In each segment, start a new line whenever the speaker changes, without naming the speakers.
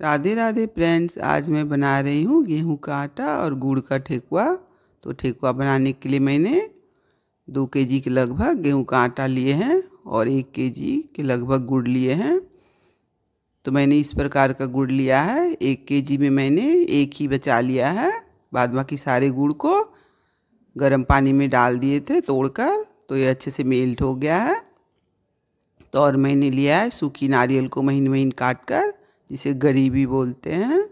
Radhe Radhe friends आज मैं बना रही हूँ गेहूं का आटा और गुड़ का ठेकुआ तो ठेकुआ बनाने के लिए मैंने दो के जी के लगभग गेहूं का आटा लिए हैं और एक के जी के लगभग गुड़ लिए हैं तो मैंने इस प्रकार का गुड़ लिया है एक के जी में मैंने एक ही बचा लिया है बाद बाकी सारे गुड़ को गर्म पानी में डाल दिए थे तोड़कर तो ये अच्छे से मेल्ट हो गया है तो और मैंने लिया है सूखी नारियल को महीन महीन काट कर जिसे गरीबी बोलते हैं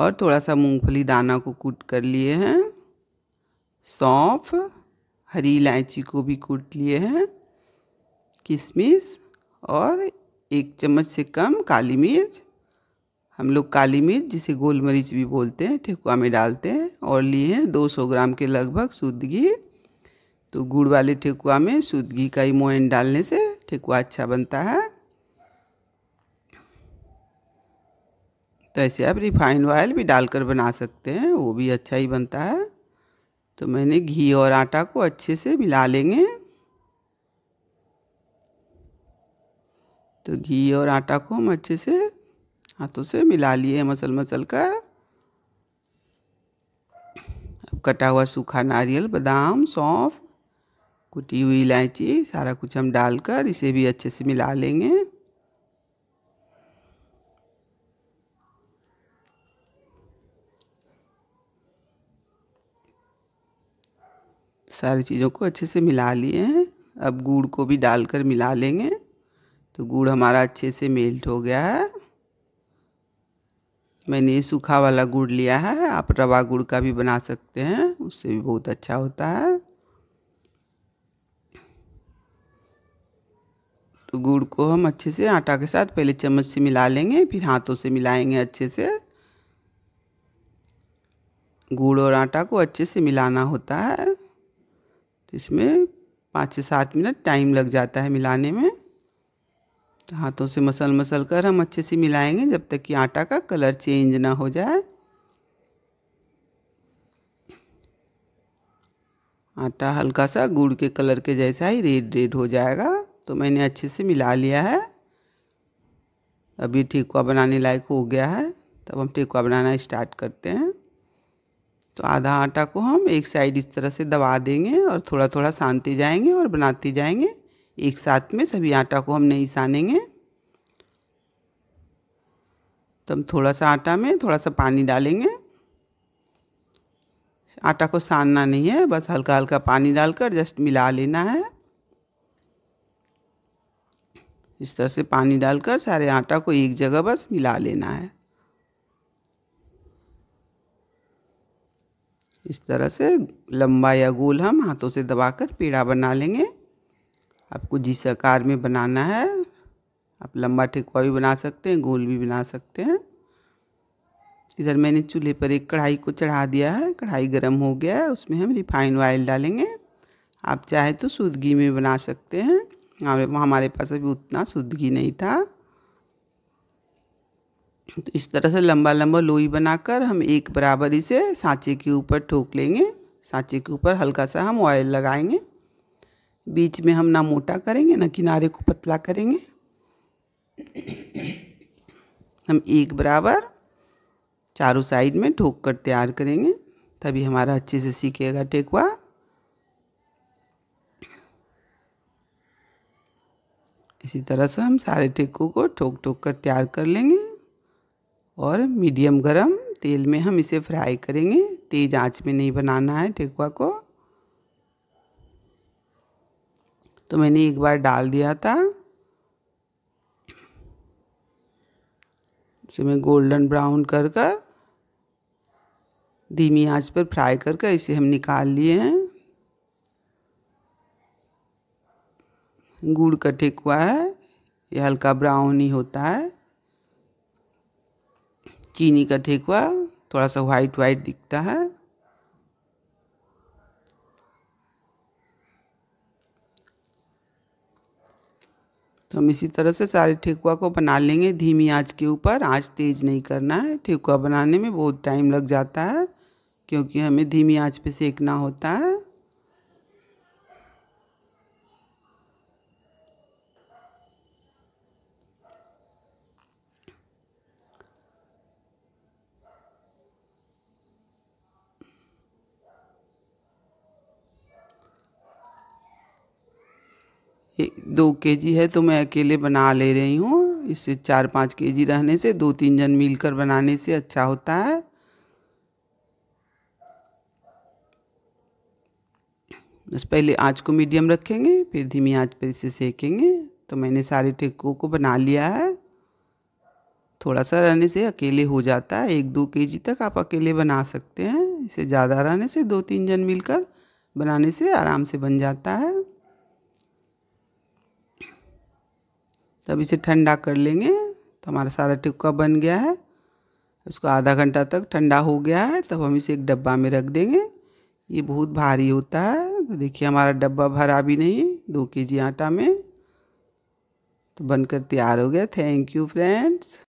और थोड़ा सा मूंगफली दाना को कूट कर लिए हैं सौंफ हरी इलायची को भी कूट लिए हैं किशमिश और एक चम्मच से कम काली मिर्च हम लोग काली मिर्च जिसे गोल मरीच भी बोलते हैं ठेकुआ में डालते हैं और लिए हैं 200 ग्राम के लगभग शुद्ध घी तो गुड़ वाले ठेकुआ में शुद्ध घी का ही मोयन डालने से ठेकुआ अच्छा बनता है तो ऐसे आप रिफाइंड ऑयल भी डालकर बना सकते हैं वो भी अच्छा ही बनता है तो मैंने घी और आटा को अच्छे से मिला लेंगे तो घी और आटा को हम अच्छे से हाथों से मिला लिए मसल मसल कर अब कटा हुआ सूखा नारियल बादाम सौंफ कुटी हुई इलायची सारा कुछ हम डालकर इसे भी अच्छे से मिला लेंगे सारी चीज़ों को अच्छे से मिला लिए हैं अब गुड़ को भी डालकर मिला लेंगे तो गुड़ हमारा अच्छे से मेल्ट हो गया है मैंने ये सूखा वाला गुड़ लिया है आप रवा गुड़ का भी बना सकते हैं उससे भी बहुत अच्छा होता है तो गुड़ को हम अच्छे से आटा के साथ पहले चम्मच से मिला लेंगे फिर हाथों से मिलाएंगे अच्छे से गुड़ और आटा को अच्छे से मिलाना होता है तो इसमें पाँच से सात मिनट टाइम लग जाता है मिलाने में तो हाथों से मसल मसल कर हम अच्छे से मिलाएंगे जब तक कि आटा का कलर चेंज ना हो जाए आटा हल्का सा गुड़ के कलर के जैसा ही रेड रेड हो जाएगा तो मैंने अच्छे से मिला लिया है अभी ठेकुआ बनाने लायक हो गया है तब हम ठेकुआ बनाना स्टार्ट करते हैं तो आधा आटा को हम एक साइड इस तरह से दबा देंगे और थोड़ा थोड़ा सानते जाएंगे और बनाते जाएंगे एक साथ में सभी आटा को हम नहीं सानेंगे तो हम थोड़ा सा आटा में थोड़ा सा पानी डालेंगे आटा को सानना नहीं है बस हल्का हल्का पानी डालकर जस्ट मिला लेना है इस तरह से पानी डालकर सारे आटा को एक जगह बस मिला लेना है इस तरह से लंबा या गोल हम हाथों से दबाकर पेड़ा बना लेंगे आपको जिस आकार में बनाना है आप लंबा ठेकुआ भी बना सकते हैं गोल भी बना सकते हैं इधर मैंने चूल्हे पर एक कढ़ाई को चढ़ा दिया है कढ़ाई गर्म हो गया है उसमें हम रिफाइंड ऑयल डालेंगे आप चाहे तो शुद्ध घी में बना सकते हैं हमारे हमारे पास अभी उतना शुद्ध घी नहीं था तो इस तरह से लंबा लंबा लोई बनाकर हम एक बराबर इसे सांचे के ऊपर ठोक लेंगे सांचे के ऊपर हल्का सा हम ऑयल लगाएंगे बीच में हम ना मोटा करेंगे ना किनारे को पतला करेंगे हम एक बराबर चारों साइड में ठोक कर तैयार करेंगे तभी हमारा अच्छे से सीखेगा ठेकुआ इसी तरह से हम सारे ठेकों को ठोक ठोक कर तैयार कर लेंगे और मीडियम गरम तेल में हम इसे फ्राई करेंगे तेज़ आंच में नहीं बनाना है ठेकुआ को तो मैंने एक बार डाल दिया था उसे मैं गोल्डन ब्राउन कर कर धीमी आंच पर फ्राई कर कर इसे हम निकाल लिए हैं गुड़ का ठेकुआ है ये हल्का ब्राउन ही होता है चीनी का ठेकुआ थोड़ा सा वाइट वाइट दिखता है तो हम इसी तरह से सारे ठेकुआ को बना लेंगे धीमी आंच के ऊपर आंच तेज़ नहीं करना है ठेकुआ बनाने में बहुत टाइम लग जाता है क्योंकि हमें धीमी आंच पे सेकना होता है दो के जी है तो मैं अकेले बना ले रही हूँ इससे चार पाँच के जी रहने से दो तीन जन मिलकर बनाने से अच्छा होता है बस पहले आँच को मीडियम रखेंगे फिर धीमी आँच पर इसे सेकेंगे तो मैंने सारे टिक्कों को बना लिया है थोड़ा सा रहने से अकेले हो जाता है एक दो के जी तक आप अकेले बना सकते हैं इसे ज़्यादा रहने से दो तीन जन मिलकर बनाने से आराम से बन जाता है तब इसे ठंडा कर लेंगे तो हमारा सारा टिक्का बन गया है उसको आधा घंटा तक ठंडा हो गया है तब हम इसे एक डब्बा में रख देंगे ये बहुत भारी होता है तो देखिए हमारा डब्बा भरा भी नहीं दो के जी आटा में तो बनकर तैयार हो गया थैंक यू फ्रेंड्स